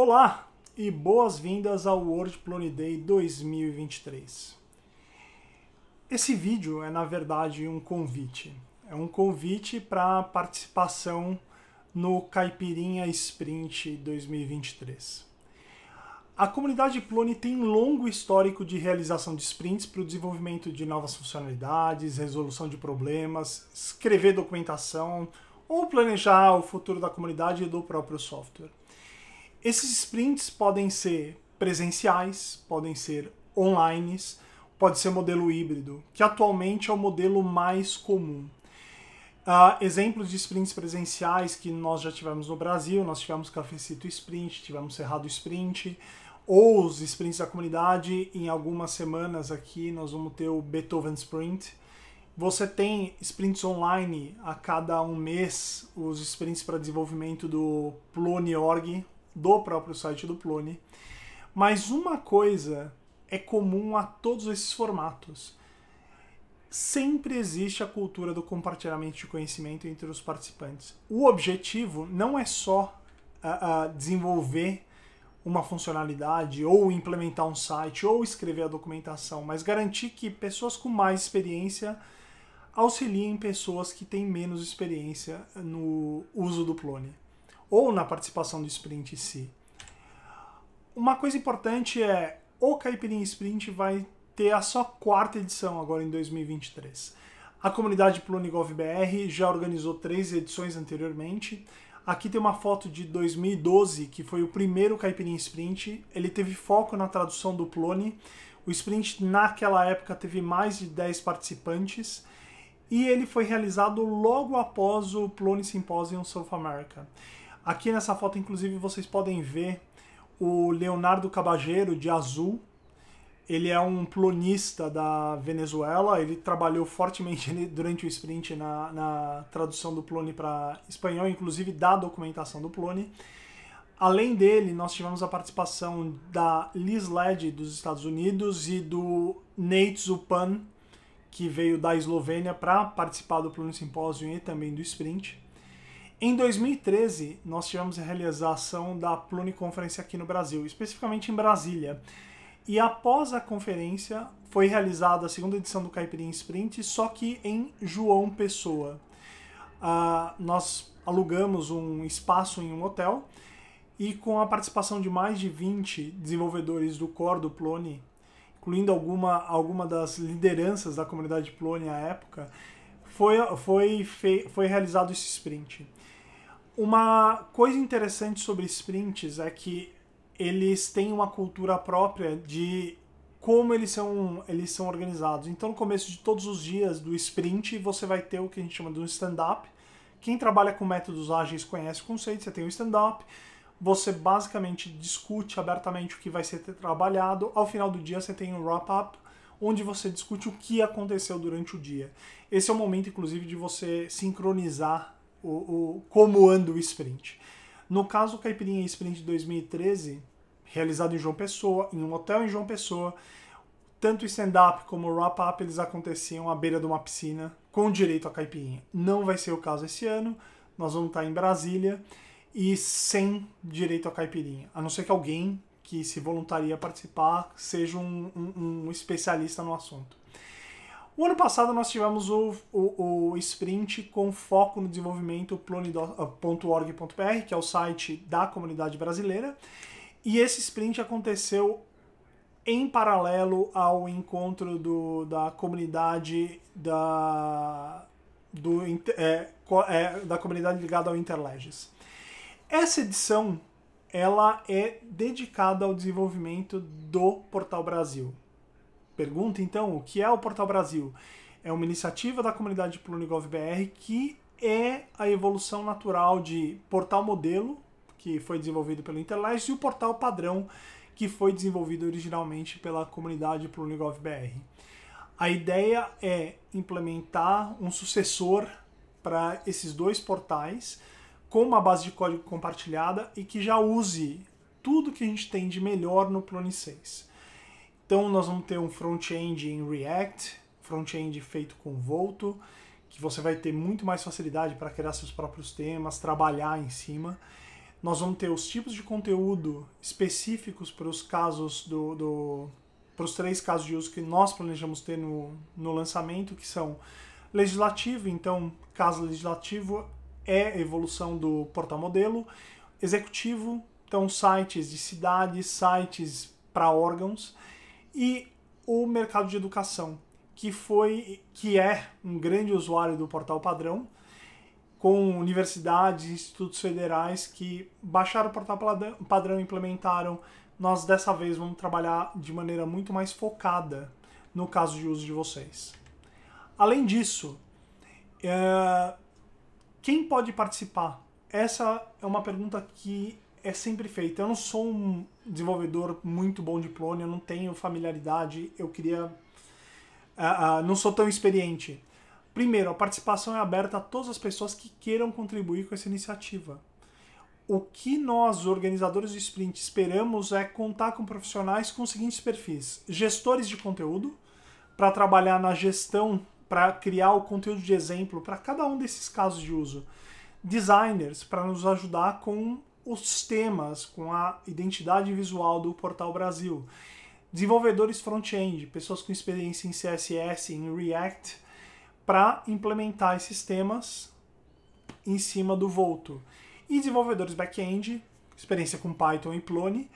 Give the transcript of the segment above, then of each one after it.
Olá e boas-vindas ao World Plone Day 2023. Esse vídeo é, na verdade, um convite. É um convite para participação no Caipirinha Sprint 2023. A comunidade Plone tem longo histórico de realização de sprints para o desenvolvimento de novas funcionalidades, resolução de problemas, escrever documentação ou planejar o futuro da comunidade e do próprio software. Esses sprints podem ser presenciais, podem ser online, pode ser modelo híbrido, que atualmente é o modelo mais comum. Uh, exemplos de sprints presenciais que nós já tivemos no Brasil, nós tivemos Cafecito Sprint, tivemos Cerrado Sprint, ou os sprints da comunidade, em algumas semanas aqui nós vamos ter o Beethoven Sprint. Você tem sprints online a cada um mês, os sprints para desenvolvimento do org do próprio site do Plone. Mas uma coisa é comum a todos esses formatos. Sempre existe a cultura do compartilhamento de conhecimento entre os participantes. O objetivo não é só uh, uh, desenvolver uma funcionalidade, ou implementar um site, ou escrever a documentação, mas garantir que pessoas com mais experiência auxiliem pessoas que têm menos experiência no uso do Plone ou na participação do sprint em si. Uma coisa importante é o Caipirinha Sprint vai ter a sua quarta edição agora em 2023. A comunidade Plunigov BR já organizou três edições anteriormente. Aqui tem uma foto de 2012, que foi o primeiro Caipirinha Sprint. Ele teve foco na tradução do Plone. O sprint naquela época teve mais de 10 participantes e ele foi realizado logo após o Plone Symposium South America. Aqui nessa foto, inclusive, vocês podem ver o Leonardo Cabageiro, de azul. Ele é um plonista da Venezuela, ele trabalhou fortemente durante o sprint na, na tradução do Plone para espanhol, inclusive da documentação do Plone. Além dele, nós tivemos a participação da Liz Led dos Estados Unidos e do Nate Zupan, que veio da Eslovênia para participar do Plano Simpósio e também do Sprint. Em 2013, nós tivemos a realização da Conference aqui no Brasil, especificamente em Brasília. E após a conferência, foi realizada a segunda edição do Caipirinha Sprint, só que em João Pessoa. Uh, nós alugamos um espaço em um hotel e com a participação de mais de 20 desenvolvedores do core do Plone, incluindo alguma, alguma das lideranças da comunidade Plone à época, foi, foi, foi realizado esse sprint. Uma coisa interessante sobre sprints é que eles têm uma cultura própria de como eles são, eles são organizados. Então, no começo de todos os dias do sprint, você vai ter o que a gente chama de um stand-up. Quem trabalha com métodos ágeis conhece o conceito, você tem um stand-up, você basicamente discute abertamente o que vai ser trabalhado. Ao final do dia, você tem um wrap-up, onde você discute o que aconteceu durante o dia. Esse é o momento, inclusive, de você sincronizar o, o, como anda o sprint. No caso Caipirinha Sprint 2013, realizado em João Pessoa, em um hotel em João Pessoa, tanto o stand-up como o wrap-up eles aconteciam à beira de uma piscina com direito a caipirinha. Não vai ser o caso esse ano, nós vamos estar em Brasília e sem direito a caipirinha, a não ser que alguém que se voluntaria a participar seja um, um, um especialista no assunto. O ano passado nós tivemos o, o, o sprint com foco no desenvolvimento plone.org.br, ah, que é o site da comunidade brasileira, e esse sprint aconteceu em paralelo ao encontro do, da comunidade da, do, é, é, da comunidade ligada ao Interleges. Essa edição ela é dedicada ao desenvolvimento do Portal Brasil pergunta, então, o que é o Portal Brasil? É uma iniciativa da comunidade Plunigov BR que é a evolução natural de Portal Modelo, que foi desenvolvido pelo Interlace, e o Portal Padrão, que foi desenvolvido originalmente pela comunidade Plunigov BR. A ideia é implementar um sucessor para esses dois portais com uma base de código compartilhada e que já use tudo que a gente tem de melhor no Plone 6. Então nós vamos ter um front-end em React, front-end feito com Volto, que você vai ter muito mais facilidade para criar seus próprios temas, trabalhar em cima. Nós vamos ter os tipos de conteúdo específicos para os casos do, do para os três casos de uso que nós planejamos ter no, no lançamento, que são legislativo, então caso legislativo é evolução do portal modelo, executivo, então sites de cidades, sites para órgãos e o mercado de educação, que foi que é um grande usuário do portal padrão, com universidades, institutos federais que baixaram o portal padrão e implementaram. Nós dessa vez vamos trabalhar de maneira muito mais focada no caso de uso de vocês. Além disso, eh, quem pode participar? Essa é uma pergunta que é sempre feita. Eu não sou um desenvolvedor muito bom de clone, eu não tenho familiaridade, eu queria. Uh, uh, não sou tão experiente. Primeiro, a participação é aberta a todas as pessoas que queiram contribuir com essa iniciativa. O que nós, organizadores do sprint, esperamos é contar com profissionais com os seguintes perfis: gestores de conteúdo, para trabalhar na gestão, para criar o conteúdo de exemplo para cada um desses casos de uso, designers, para nos ajudar com os temas, com a identidade visual do Portal Brasil. Desenvolvedores front-end, pessoas com experiência em CSS, em React, para implementar esses temas em cima do Volto. E desenvolvedores back-end, experiência com Python e Plone,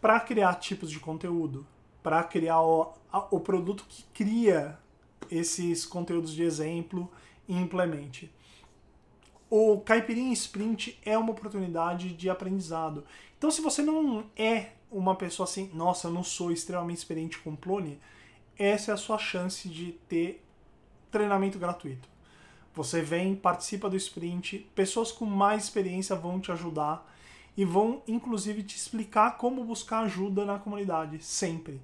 para criar tipos de conteúdo, para criar o, a, o produto que cria esses conteúdos de exemplo e implemente o Caipirinha Sprint é uma oportunidade de aprendizado. Então, se você não é uma pessoa assim, nossa, eu não sou extremamente experiente com Plone, essa é a sua chance de ter treinamento gratuito. Você vem, participa do sprint, pessoas com mais experiência vão te ajudar e vão inclusive te explicar como buscar ajuda na comunidade, sempre.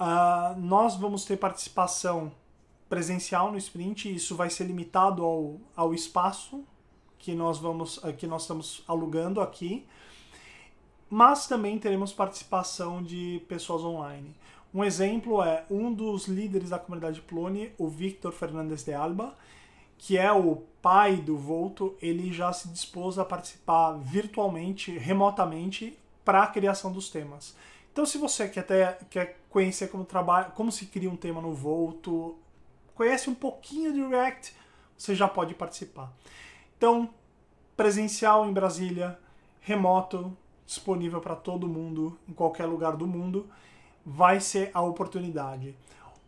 Uh, nós vamos ter participação presencial no sprint, isso vai ser limitado ao, ao espaço, que nós vamos eh, que nós estamos alugando aqui, mas também teremos participação de pessoas online. Um exemplo é um dos líderes da comunidade Plone, o Victor Fernandes de Alba, que é o pai do Volto, ele já se dispôs a participar virtualmente, remotamente, para a criação dos temas. Então, se você quer, ter, quer conhecer como, trabalha, como se cria um tema no Volto, conhece um pouquinho de React, você já pode participar. Então, presencial em Brasília, remoto, disponível para todo mundo, em qualquer lugar do mundo, vai ser a oportunidade.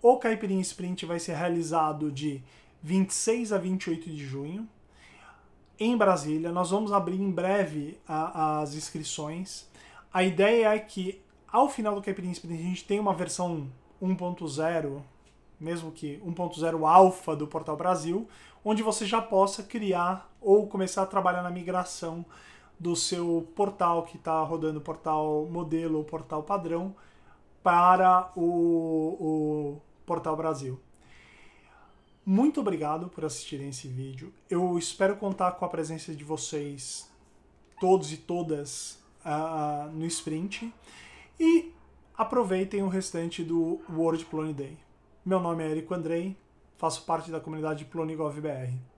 O Caipirinha Sprint vai ser realizado de 26 a 28 de junho, em Brasília. Nós vamos abrir em breve a, as inscrições. A ideia é que ao final do Caipirinha Sprint a gente tem uma versão 1.0 mesmo que 1.0 alfa do Portal Brasil, onde você já possa criar ou começar a trabalhar na migração do seu portal que está rodando portal modelo ou portal padrão para o, o Portal Brasil. Muito obrigado por assistirem esse vídeo. Eu espero contar com a presença de vocês todos e todas uh, no sprint. E aproveitem o restante do World Clone Day. Meu nome é Érico Andrei, faço parte da comunidade PlonigovBR.